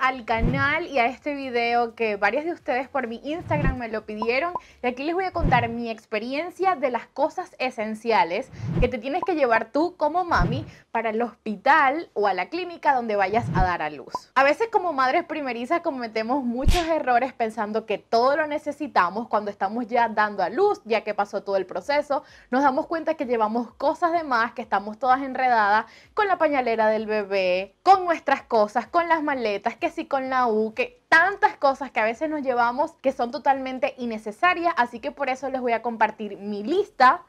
al canal y a este video que varias de ustedes por mi Instagram me lo pidieron. Y aquí les voy a contar mi experiencia de las cosas esenciales que te tienes que llevar tú como mami para el hospital o a la clínica donde vayas a dar a luz. A veces como madres primerizas cometemos muchos errores pensando que todo lo necesitamos cuando estamos ya dando a luz, ya que pasó todo el proceso. Nos damos cuenta que llevamos cosas de más, que estamos todas enredadas con la pañalera del bebé, con nuestras cosas, con las maletas que sí con la U, que tantas cosas que a veces nos llevamos que son totalmente innecesarias, así que por eso les voy a compartir mi lista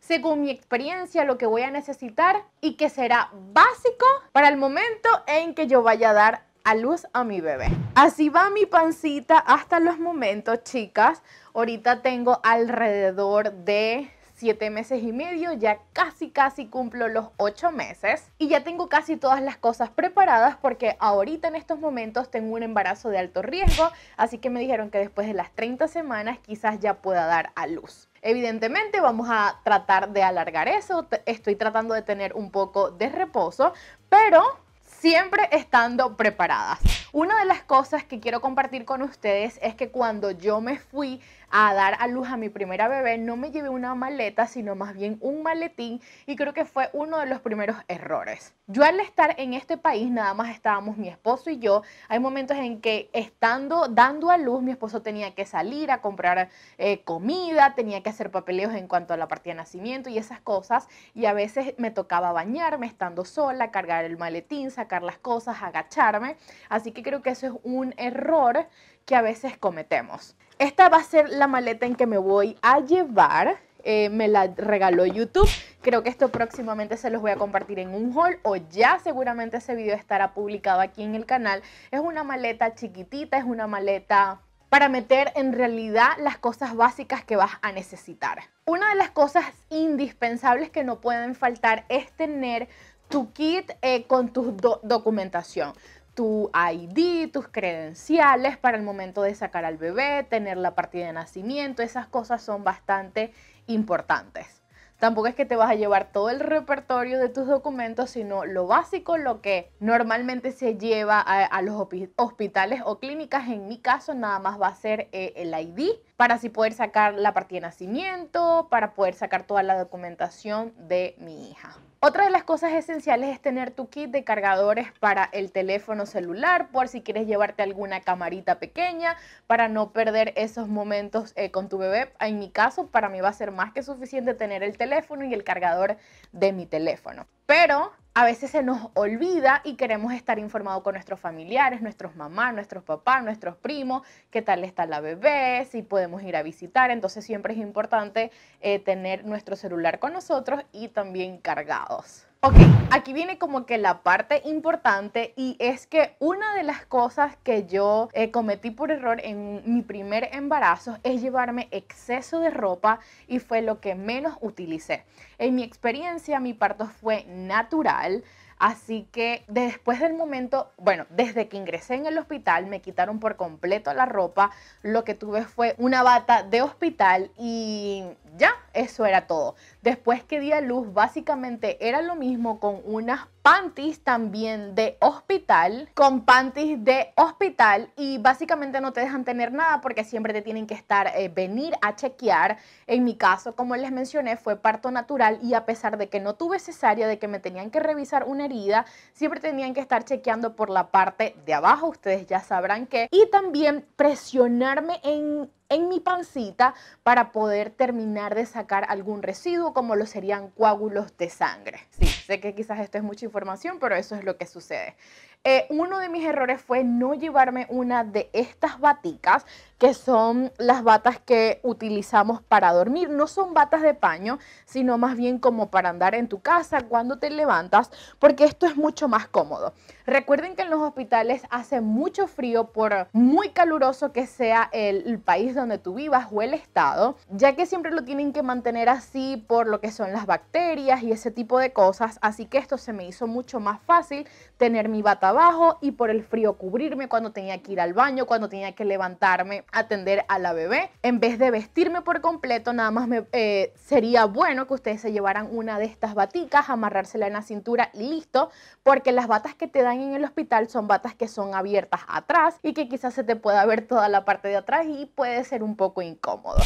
según mi experiencia, lo que voy a necesitar y que será básico para el momento en que yo vaya a dar a luz a mi bebé. Así va mi pancita hasta los momentos, chicas. Ahorita tengo alrededor de siete meses y medio, ya casi casi cumplo los ocho meses y ya tengo casi todas las cosas preparadas porque ahorita en estos momentos tengo un embarazo de alto riesgo, así que me dijeron que después de las 30 semanas quizás ya pueda dar a luz. Evidentemente vamos a tratar de alargar eso, estoy tratando de tener un poco de reposo, pero siempre estando preparadas. Una de las cosas que quiero compartir con ustedes es que cuando yo me fui a dar a luz a mi primera bebé, no me llevé una maleta, sino más bien un maletín y creo que fue uno de los primeros errores. Yo al estar en este país, nada más estábamos mi esposo y yo, hay momentos en que estando dando a luz, mi esposo tenía que salir a comprar eh, comida, tenía que hacer papeleos en cuanto a la partida de nacimiento y esas cosas, y a veces me tocaba bañarme estando sola, cargar el maletín, sacar las cosas, agacharme, así que y creo que eso es un error que a veces cometemos. Esta va a ser la maleta en que me voy a llevar. Eh, me la regaló YouTube. Creo que esto próximamente se los voy a compartir en un haul o ya seguramente ese video estará publicado aquí en el canal. Es una maleta chiquitita, es una maleta para meter en realidad las cosas básicas que vas a necesitar. Una de las cosas indispensables que no pueden faltar es tener tu kit eh, con tu documentación tu ID, tus credenciales para el momento de sacar al bebé, tener la partida de nacimiento, esas cosas son bastante importantes. Tampoco es que te vas a llevar todo el repertorio de tus documentos, sino lo básico, lo que normalmente se lleva a, los hospitales o clínicas. En mi caso, nada más va a ser eh, el ID para así poder sacar la partida de nacimiento, para poder sacar toda la documentación de mi hija. Otra de las cosas esenciales es tener tu kit de cargadores para el teléfono celular, por si quieres llevarte alguna camarita pequeña, para no perder esos momentos eh, con tu bebé. En mi caso, para mí va a ser más que suficiente tener el teléfono y el cargador de mi teléfono. Pero a veces se nos olvida y queremos estar informados con nuestros familiares, nuestros mamás, nuestros papás, nuestros primos, qué tal está la bebé, si podemos ir a visitar. Entonces siempre es importante eh, tener nuestro celular con nosotros y también cargados. Ok, aquí viene como que la parte importante y es que una de las cosas que yo eh, cometí por error en mi primer embarazo es llevarme exceso de ropa y fue lo que menos utilicé. En mi experiencia mi parto fue natural. Así que después del momento, bueno, desde que ingresé en el hospital me quitaron por completo la ropa, lo que tuve fue una bata de hospital y ya, eso era todo. Después que di a luz, básicamente era lo mismo con unas panties también de hospital, con panties de hospital y básicamente no te dejan tener nada porque siempre te tienen que estar, eh, venir a chequear. En mi caso, como les mencioné, fue parto natural y a pesar de que no tuve cesárea, de que me tenían que revisar una herida, siempre tenían que estar chequeando por la parte de abajo, ustedes ya sabrán que, y también presionarme en, en mi pancita para poder terminar de sacar algún residuo como lo serían coágulos de sangre. Sí, sé que quizás esto es mucha información, pero eso es lo que sucede. Eh, uno de mis errores fue no llevarme una de estas baticas, que son las batas que utilizamos para dormir. No son batas de paño, sino más bien como para andar en tu casa cuando te levantas, porque esto es mucho más cómodo. Recuerden que en los hospitales hace mucho frío por muy caluroso que sea el, el país donde tú vivas o el estado, ya que siempre lo tienen que mantener así por lo que son las bacterias y ese tipo de cosas. Así que esto se me hizo mucho más fácil tener mi bata abajo y por el frío cubrirme cuando tenía que ir al baño, cuando tenía que levantarme, atender a la bebé. En vez de vestirme por completo, nada más me, eh, sería bueno que ustedes se llevaran una de estas baticas, amarrársela en la cintura y listo, porque las batas que te dan en el hospital son batas que son abiertas atrás y que quizás se te pueda ver toda la parte de atrás y puede ser un poco incómodo.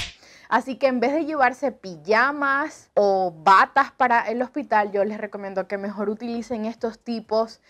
Así que en vez de llevarse pijamas o batas para el hospital, yo les recomiendo que mejor utilicen estos tipos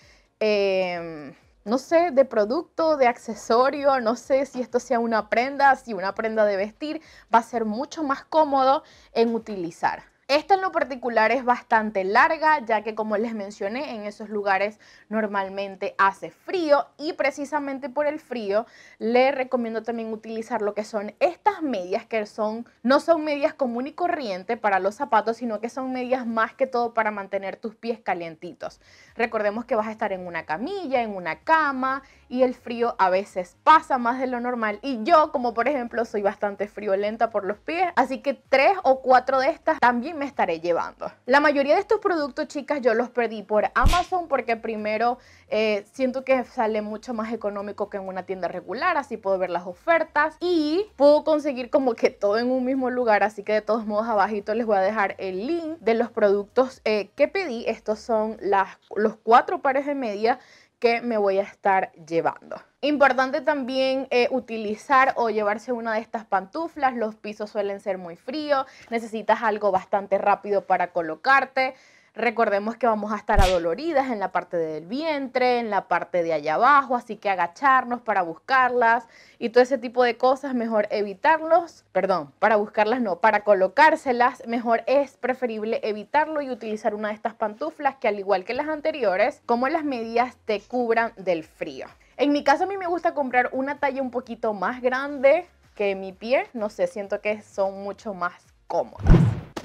Em, no sé, de producto, de accesorio, no sé si esto sea una prenda, si una prenda de vestir, va a ser mucho más cómodo en utilizar. Esta en lo particular es bastante larga, ya que como les mencioné, en esos lugares normalmente hace frío y precisamente por el frío le recomiendo también utilizar lo que son estas medias que son no son medias común y corriente para los zapatos, sino que son medias más que todo para mantener tus pies calientitos. Recordemos que vas a estar en una camilla, en una cama, y el frío a veces pasa más de lo normal y yo como por ejemplo soy bastante friolenta por los pies, así que tres o cuatro de estas también me estaré llevando. La mayoría de estos productos chicas yo los pedí por Amazon porque primero eh, siento que sale mucho más económico que en una tienda regular, así puedo ver las ofertas y puedo conseguir como que todo en un mismo lugar, así que de todos modos abajito les voy a dejar el link de los productos eh, que pedí, estos son las, los cuatro pares de media que me voy a estar llevando. Importante también eh, utilizar o llevarse una de estas pantuflas, los pisos suelen ser muy fríos, necesitas algo bastante rápido para colocarte, Recordemos que vamos a estar adoloridas en la parte del vientre, en la parte de allá abajo, así que agacharnos para buscarlas y todo ese tipo de cosas, mejor evitarlos, perdón, para buscarlas no, para colocárselas, mejor es preferible evitarlo y utilizar una de estas pantuflas que al igual que las anteriores, como las medias te cubran del frío. En mi caso a mí me gusta comprar una talla un poquito más grande que mi pie, no sé, siento que son mucho más cómodas.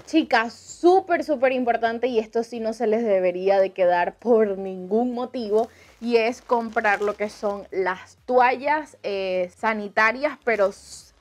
Chicas, súper, súper importante y esto sí no se les debería de quedar por ningún motivo y es comprar lo que son las toallas eh, sanitarias pero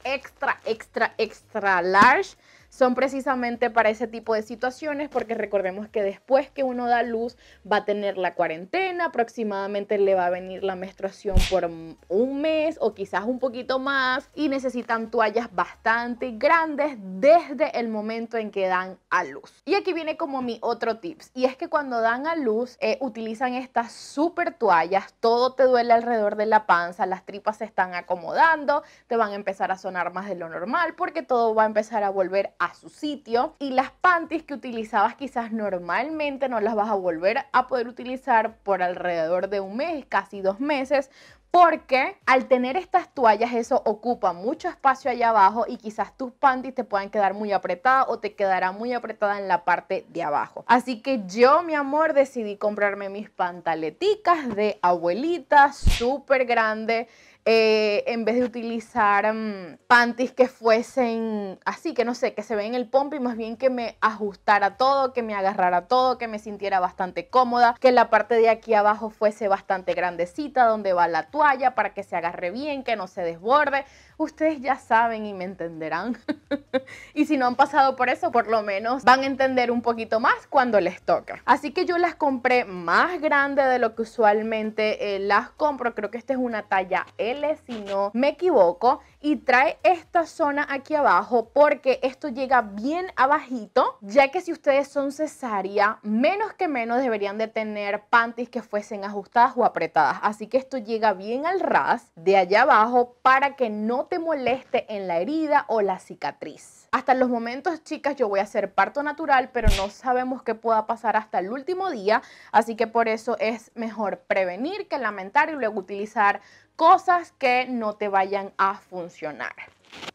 extra, extra, extra large son precisamente para ese tipo de situaciones porque recordemos que después que uno da luz va a tener la cuarentena, aproximadamente le va a venir la menstruación por un mes o quizás un poquito más y necesitan toallas bastante grandes desde el momento en que dan a luz. Y aquí viene como mi otro tips y es que cuando dan a luz eh, utilizan estas super toallas, todo te duele alrededor de la panza, las tripas se están acomodando, te van a empezar a sonar más de lo normal porque todo va a empezar a volver a su sitio y las panties que utilizabas quizás normalmente no las vas a volver a poder utilizar por alrededor de un mes, casi dos meses, porque al tener estas toallas eso ocupa mucho espacio allá abajo y quizás tus panties te puedan quedar muy apretadas o te quedará muy apretada en la parte de abajo. Así que yo, mi amor, decidí comprarme mis pantaleticas de abuelita súper grande eh, en vez de utilizar mm, panties que fuesen así, que no sé, que se ve en el Y más bien que me ajustara todo, que me agarrara todo, que me sintiera bastante cómoda, que la parte de aquí abajo fuese bastante grandecita, donde va la toalla, para que se agarre bien, que no se desborde. Ustedes ya saben y me entenderán. y si no han pasado por eso, por lo menos van a entender un poquito más cuando les toca. Así que yo las compré más grande de lo que usualmente eh, las compro. Creo que esta es una talla L si no me equivoco y trae esta zona aquí abajo porque esto llega bien abajito, ya que si ustedes son cesárea, menos que menos deberían de tener panties que fuesen ajustadas o apretadas. Así que esto llega bien al ras de allá abajo para que no te moleste en la herida o la cicatriz. Hasta los momentos, chicas, yo voy a hacer parto natural, pero no sabemos qué pueda pasar hasta el último día, así que por eso es mejor prevenir que lamentar y luego utilizar cosas que no te vayan a funcionar.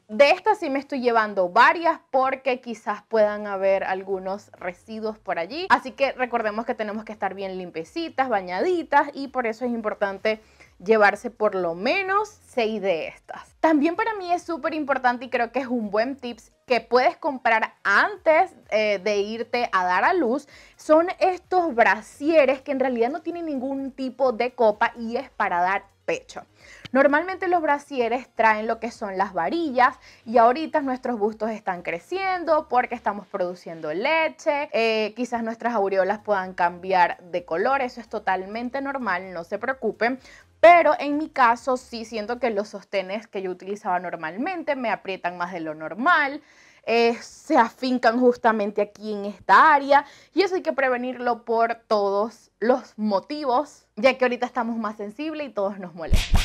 De estas sí me estoy llevando varias porque quizás puedan haber algunos residuos por allí. Así que recordemos que tenemos que estar bien limpecitas, bañaditas y por eso es importante llevarse por lo menos 6 de estas. También para mí es súper importante y creo que es un buen tips que puedes comprar antes eh, de irte a dar a luz son estos brasieres que en realidad no tienen ningún tipo de copa y es para dar pecho. Normalmente los brasieres traen lo que son las varillas y ahorita nuestros bustos están creciendo porque estamos produciendo leche, eh, quizás nuestras aureolas puedan cambiar de color, eso es totalmente normal, no se preocupen, pero en mi caso sí siento que los sostenes que yo utilizaba normalmente me aprietan más de lo normal, eh, se afincan justamente aquí en esta área y eso hay que prevenirlo por todos los motivos, ya que ahorita estamos más sensibles y todos nos molestan.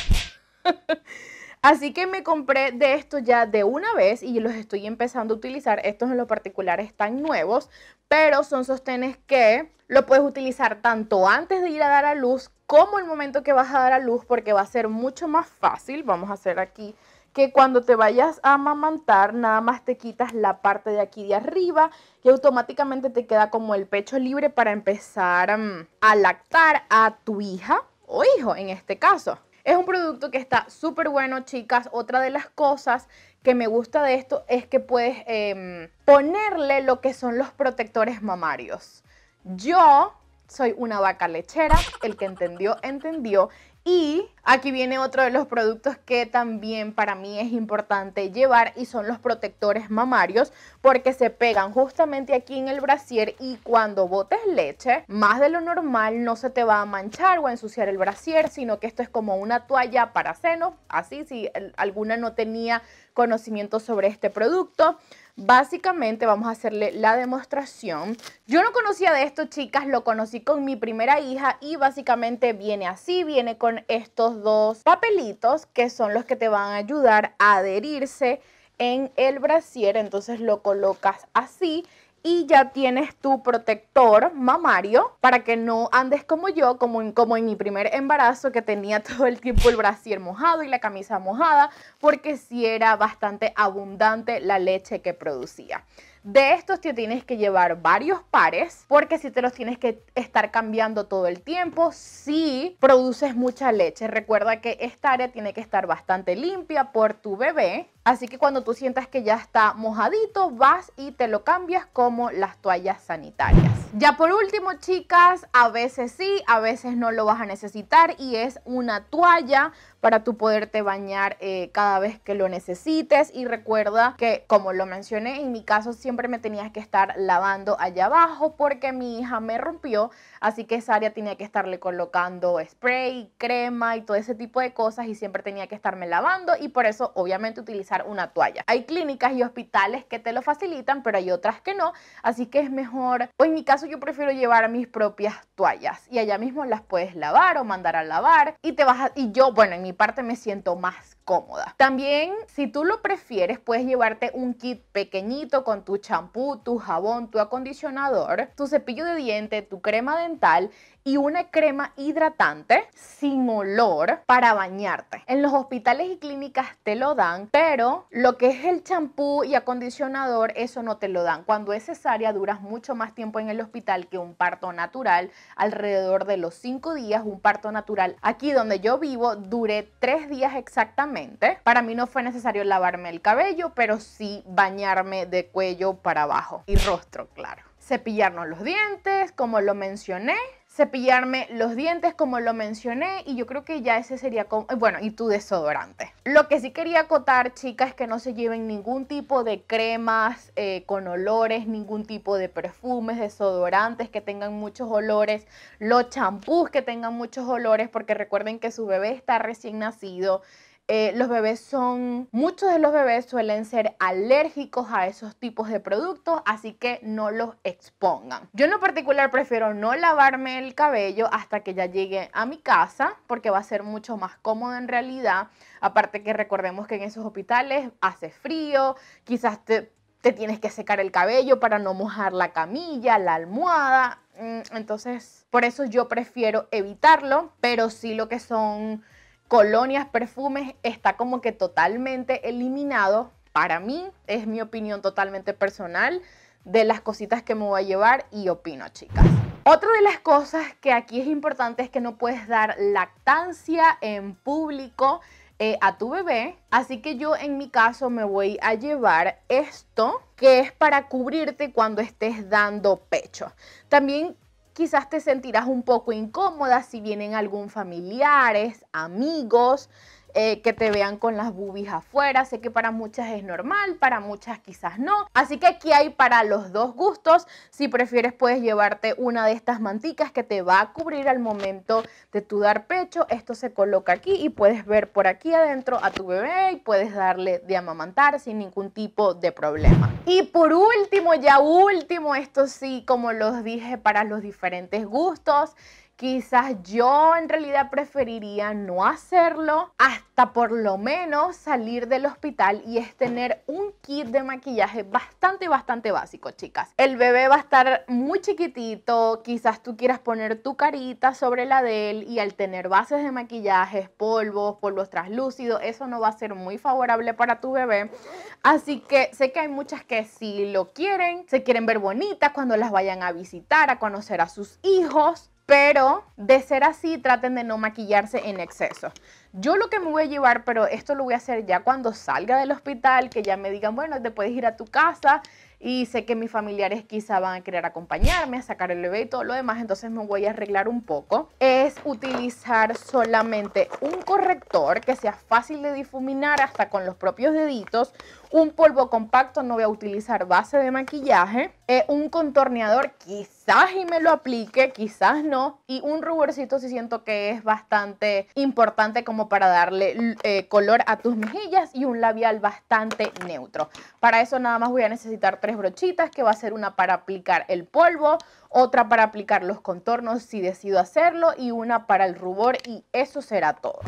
Así que me compré de esto ya de una vez y los estoy empezando a utilizar. Estos en lo particular están nuevos pero son sostenes que lo puedes utilizar tanto antes de ir a dar a luz como el momento que vas a dar a luz porque va a ser mucho más fácil, vamos a hacer aquí, que cuando te vayas a amamantar nada más te quitas la parte de aquí de arriba y automáticamente te queda como el pecho libre para empezar mm, a lactar a tu hija o hijo en este caso. Es un producto que está súper bueno, chicas. Otra de las cosas que me gusta de esto es que puedes em, ponerle lo que son los protectores mamarios. Yo soy una vaca lechera, el que entendió, entendió. Y aquí viene otro de los productos que también para mí es importante llevar y son los protectores mamarios porque se pegan justamente aquí en el brasier y cuando botes leche, más de lo normal no se te va a manchar o a ensuciar el brasier, sino que esto es como una toalla para senos, así si alguna no tenía conocimiento sobre este producto. Básicamente vamos a hacerle la demostración. Yo no conocía de esto, chicas, lo conocí con mi primera hija y básicamente viene así, viene con estos dos papelitos que son los que te van a ayudar a adherirse en el brasier, entonces lo colocas así y ya tienes tu protector mamario para que no andes como yo, como en, mi primer embarazo que tenía todo el tiempo el brasier mojado y la camisa mojada, porque sí era bastante abundante la leche que producía. De estos te tienes que llevar varios pares porque si te los tienes que estar cambiando todo el tiempo, si produces mucha leche. Recuerda que esta área tiene que estar bastante limpia por tu bebé Así que cuando tú sientas que ya está mojadito, vas y te lo cambias como las toallas sanitarias. Ya por último, chicas, a veces sí, a veces no lo vas a necesitar y es una toalla para tú poderte bañar eh, cada vez que lo necesites. Y recuerda que, como lo mencioné, en mi caso siempre me tenías que estar lavando allá abajo porque mi hija me rompió Así que esa área tenía que estarle colocando spray, crema y todo ese tipo de cosas y siempre tenía que estarme lavando y por eso obviamente utilizar una toalla. Hay clínicas y hospitales que te lo facilitan, pero hay otras que no, así que es mejor, o en mi caso yo prefiero llevar mis propias toallas y allá mismo las puedes lavar o mandar a lavar y te vas y yo, bueno, en mi parte me siento más cómoda. También, si tú lo prefieres, puedes llevarte un kit pequeñito con tu champú, tu jabón, tu acondicionador, tu cepillo de diente, tu crema de y una crema hidratante sin olor para bañarte. En los hospitales y clínicas te lo dan, pero lo que es el champú y acondicionador, eso no te lo dan. Cuando es cesárea, duras mucho más tiempo en el hospital que un parto natural, alrededor de los cinco días, un parto natural. Aquí donde yo vivo, duré tres días exactamente. Para mí no fue necesario lavarme el cabello, pero sí bañarme de cuello para abajo y rostro, claro cepillarnos los dientes, como lo mencioné, cepillarme los dientes como lo mencioné y yo creo que ya ese sería como, eh, bueno, y tu desodorante. Lo que sí quería acotar, chicas, es que no se lleven ningún tipo de cremas eh, con olores, ningún tipo de perfumes, desodorantes que tengan muchos olores, los champús que tengan muchos olores, porque recuerden que su bebé está recién nacido, eh, los bebés son, muchos de los bebés suelen ser alérgicos a esos tipos de productos, así que no los expongan. Yo en lo particular prefiero no lavarme el cabello hasta que ya llegue a mi casa, porque va a ser mucho más cómodo en realidad. Aparte que recordemos que en esos hospitales hace frío, quizás te, te tienes que secar el cabello para no mojar la camilla, la almohada. Mm, entonces, por eso yo prefiero evitarlo, pero sí lo que son colonias, perfumes, está como que totalmente eliminado. Para mí es mi opinión totalmente personal de las cositas que me voy a llevar y opino, chicas. Otra de las cosas que aquí es importante es que no puedes dar lactancia en público eh, a tu bebé. Así que yo en mi caso me voy a llevar esto que es para cubrirte cuando estés dando pecho. También Quizás te sentirás un poco incómoda si vienen algún familiares, amigos, eh, que te vean con las boobies afuera. Sé que para muchas es normal, para muchas quizás no. Así que aquí hay para los dos gustos. Si prefieres puedes llevarte una de estas manticas que te va a cubrir al momento de tu dar pecho. Esto se coloca aquí y puedes ver por aquí adentro a tu bebé y puedes darle de amamantar sin ningún tipo de problema. Y por último, ya último, esto sí, como los dije, para los diferentes gustos. Quizás yo en realidad preferiría no hacerlo hasta por lo menos salir del hospital y es tener un kit de maquillaje bastante, bastante básico, chicas. El bebé va a estar muy chiquitito, quizás tú quieras poner tu carita sobre la de él y al tener bases de maquillaje, polvos, polvos translúcidos, eso no va a ser muy favorable para tu bebé. Así que sé que hay muchas que sí lo quieren, se quieren ver bonitas cuando las vayan a visitar, a conocer a sus hijos pero de ser así, traten de no maquillarse en exceso. Yo lo que me voy a llevar, pero esto lo voy a hacer ya cuando salga del hospital, que ya me digan, bueno, te puedes ir a tu casa y sé que mis familiares quizá van a querer acompañarme, a sacar el bebé y todo lo demás, entonces me voy a arreglar un poco, es utilizar solamente un corrector que sea fácil de difuminar hasta con los propios deditos, un polvo compacto, no voy a utilizar base de maquillaje, eh, un contorneador quizá quizás y me lo aplique, quizás no. Y un ruborcito si siento que es bastante importante como para darle eh, color a tus mejillas y un labial bastante neutro. Para eso nada más voy a necesitar tres brochitas que va a ser una para aplicar el polvo, otra para aplicar los contornos si decido hacerlo y una para el rubor y eso será todo.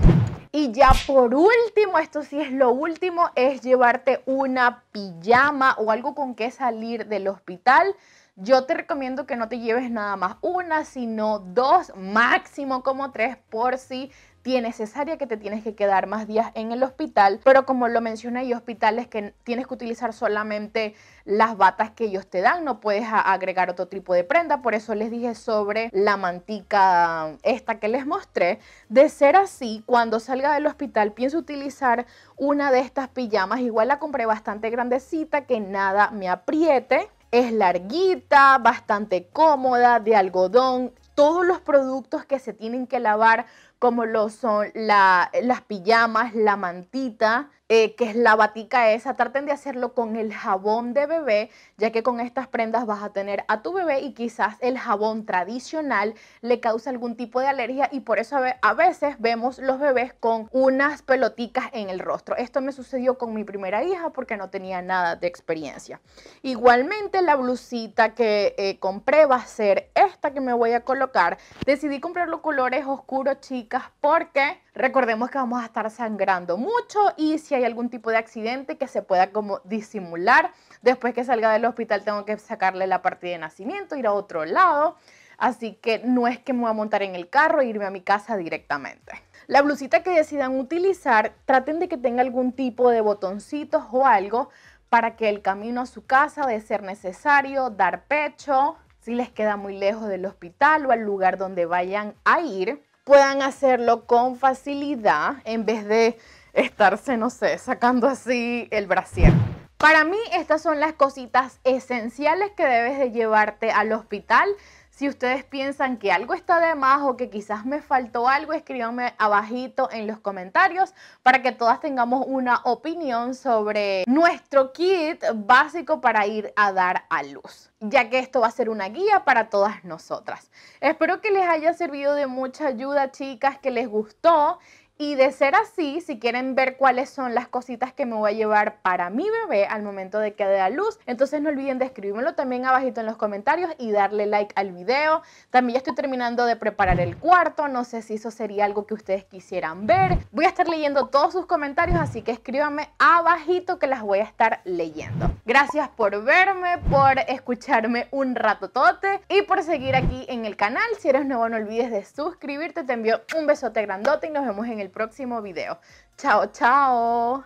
Y ya por último, esto sí es lo último, es llevarte una pijama o algo con que salir del hospital yo te recomiendo que no te lleves nada más una, sino dos, máximo como tres, por si tiene cesárea que te tienes que quedar más días en el hospital. Pero como lo mencioné, hay hospitales que tienes que utilizar solamente las batas que ellos te dan, no puedes agregar otro tipo de prenda. Por eso les dije sobre la mantica esta que les mostré. De ser así, cuando salga del hospital, pienso utilizar una de estas pijamas. Igual la compré bastante grandecita, que nada me apriete es larguita, bastante cómoda, de algodón. Todos los productos que se tienen que lavar, como lo son las pijamas, la mantita, eh, que es la batica esa, traten de hacerlo con el jabón de bebé, ya que con estas prendas vas a tener a tu bebé y quizás el jabón tradicional le causa algún tipo de alergia y por eso a veces vemos los bebés con unas peloticas en el rostro. Esto me sucedió con mi primera hija porque no tenía nada de experiencia. Igualmente la blusita que eh, compré va a ser esta que me voy a colocar. Decidí comprar los colores oscuros, chicas, porque recordemos que vamos a estar sangrando mucho y si hay algún tipo de accidente que se pueda como disimular. Después que salga del hospital tengo que sacarle la parte de nacimiento, ir a otro lado. Así que no es que me voy a montar en el carro e irme a mi casa directamente. La blusita que decidan utilizar, traten de que tenga algún tipo de botoncitos o algo para que el camino a su casa, de ser necesario, dar pecho, si les queda muy lejos del hospital o al lugar donde vayan a ir, puedan hacerlo con facilidad en vez de estarse, no sé, sacando así el brasier. Para mí estas son las cositas esenciales que debes de llevarte al hospital. Si ustedes piensan que algo está de más o que quizás me faltó algo, escríbanme abajito en los comentarios para que todas tengamos una opinión sobre nuestro kit básico para ir a dar a luz, ya que esto va a ser una guía para todas nosotras. Espero que les haya servido de mucha ayuda, chicas, que les gustó y de ser así, si quieren ver cuáles son las cositas que me voy a llevar para mi bebé al momento de que dé a luz, entonces no olviden de escribírmelo también abajito en los comentarios y darle like al video. También ya estoy terminando de preparar el cuarto, no sé si eso sería algo que ustedes quisieran ver. Voy a estar leyendo todos sus comentarios, así que escríbanme abajito que las voy a estar leyendo. Gracias por verme, por escucharme un ratotote y por seguir aquí en el canal. Si eres nuevo no olvides de suscribirte, te envío un besote grandote y nos vemos en el próximo video. Chao, chao.